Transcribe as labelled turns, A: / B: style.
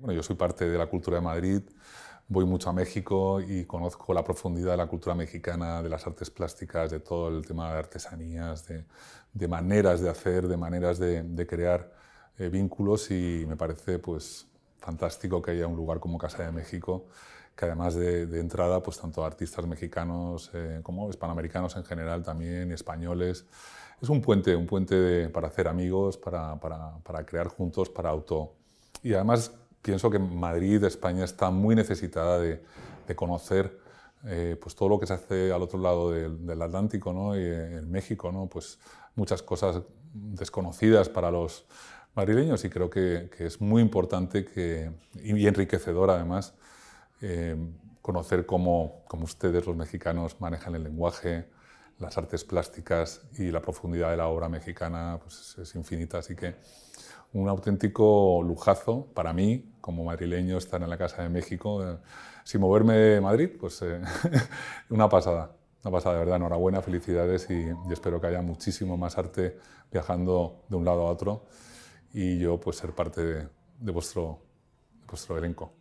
A: Bueno, yo soy parte de la cultura de Madrid, voy mucho a México y conozco la profundidad de la cultura mexicana, de las artes plásticas, de todo el tema de artesanías, de, maneras de hacer, de maneras de, crear eh, vínculos y me parece pues fantástico que haya un lugar como Casa de México que además de, entrada, pues tanto artistas mexicanos eh, como hispanoamericanos en general también, españoles, es un puente, un puente para hacer amigos, para, para, para crear juntos, para auto. Y además pienso que Madrid, España, está muy necesitada de, conocer eh, pues todo lo que se hace al otro lado del, Atlántico, ¿no? Y eh, en México, ¿no? Pues muchas cosas desconocidas para los madrileños y creo que, es muy importante que, y enriquecedor además eh, conocer cómo, como ustedes los mexicanos manejan el lenguaje, las artes plásticas y la profundidad de la obra mexicana pues es infinita, así que un auténtico lujazo para mí, como madrileño, estar en la Casa de México. Eh, sin moverme de Madrid, pues eh, una pasada, una pasada, de verdad. Enhorabuena, felicidades y, espero que haya muchísimo más arte viajando de un lado a otro y yo pues ser parte de, vuestro, de vuestro elenco.